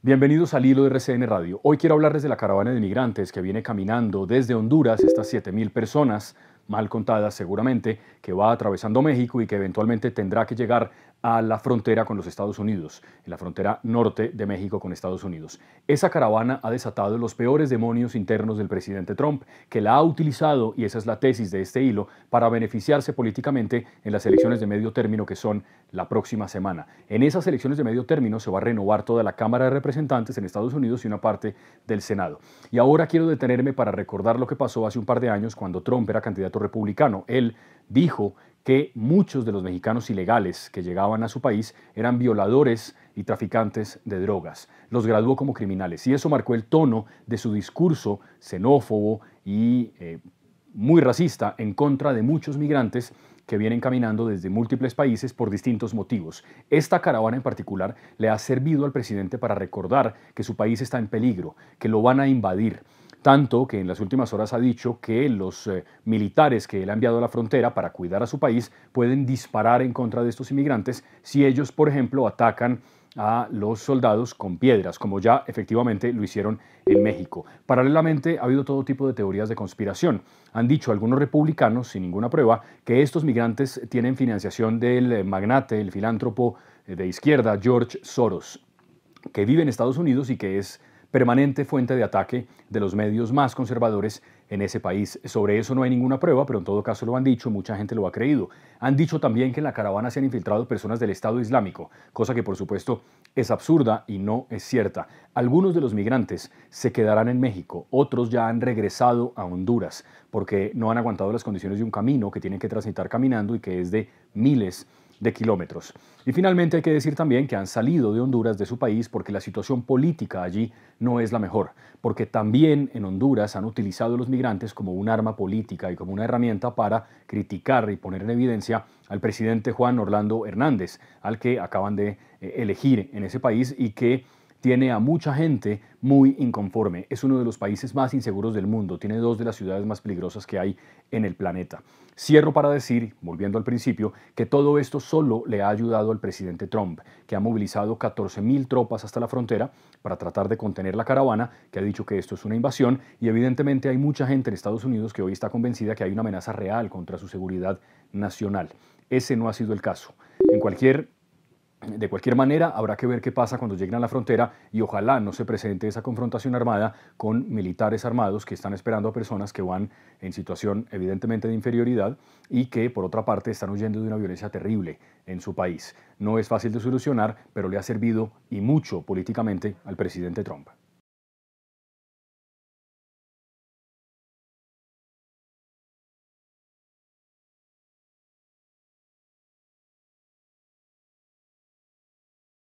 Bienvenidos al Hilo de RCN Radio. Hoy quiero hablarles de la caravana de migrantes que viene caminando desde Honduras, estas 7.000 personas, mal contadas seguramente, que va atravesando México y que eventualmente tendrá que llegar a la frontera con los Estados Unidos, en la frontera norte de México con Estados Unidos. Esa caravana ha desatado los peores demonios internos del presidente Trump, que la ha utilizado, y esa es la tesis de este hilo, para beneficiarse políticamente en las elecciones de medio término que son la próxima semana. En esas elecciones de medio término se va a renovar toda la Cámara de Representantes en Estados Unidos y una parte del Senado. Y ahora quiero detenerme para recordar lo que pasó hace un par de años cuando Trump era candidato republicano. Él dijo que muchos de los mexicanos ilegales que llegaban a su país eran violadores y traficantes de drogas. Los graduó como criminales y eso marcó el tono de su discurso xenófobo y eh, muy racista en contra de muchos migrantes que vienen caminando desde múltiples países por distintos motivos. Esta caravana en particular le ha servido al presidente para recordar que su país está en peligro, que lo van a invadir tanto que en las últimas horas ha dicho que los eh, militares que él ha enviado a la frontera para cuidar a su país pueden disparar en contra de estos inmigrantes si ellos, por ejemplo, atacan a los soldados con piedras, como ya efectivamente lo hicieron en México. Paralelamente ha habido todo tipo de teorías de conspiración. Han dicho algunos republicanos, sin ninguna prueba, que estos migrantes tienen financiación del magnate, el filántropo de izquierda, George Soros, que vive en Estados Unidos y que es permanente fuente de ataque de los medios más conservadores en ese país. Sobre eso no hay ninguna prueba, pero en todo caso lo han dicho, mucha gente lo ha creído. Han dicho también que en la caravana se han infiltrado personas del Estado Islámico, cosa que por supuesto es absurda y no es cierta. Algunos de los migrantes se quedarán en México, otros ya han regresado a Honduras porque no han aguantado las condiciones de un camino que tienen que transitar caminando y que es de miles de kilómetros. Y finalmente hay que decir también que han salido de Honduras, de su país, porque la situación política allí no es la mejor, porque también en Honduras han utilizado a los migrantes como un arma política y como una herramienta para criticar y poner en evidencia al presidente Juan Orlando Hernández, al que acaban de eh, elegir en ese país y que tiene a mucha gente muy inconforme. Es uno de los países más inseguros del mundo, tiene dos de las ciudades más peligrosas que hay en el planeta. Cierro para decir, volviendo al principio, que todo esto solo le ha ayudado al presidente Trump, que ha movilizado 14.000 tropas hasta la frontera para tratar de contener la caravana, que ha dicho que esto es una invasión, y evidentemente hay mucha gente en Estados Unidos que hoy está convencida que hay una amenaza real contra su seguridad nacional. Ese no ha sido el caso. En cualquier de cualquier manera, habrá que ver qué pasa cuando lleguen a la frontera y ojalá no se presente esa confrontación armada con militares armados que están esperando a personas que van en situación evidentemente de inferioridad y que por otra parte están huyendo de una violencia terrible en su país. No es fácil de solucionar, pero le ha servido y mucho políticamente al presidente Trump.